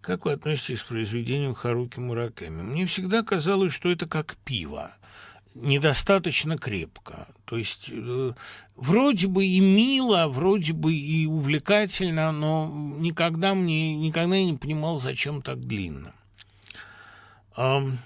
Как вы относитесь к произведениям Харуки Мураками? Мне всегда казалось, что это как пиво недостаточно крепко. То есть э, вроде бы и мило, а вроде бы и увлекательно, но никогда мне никогда я не понимал, зачем так длинно. Um...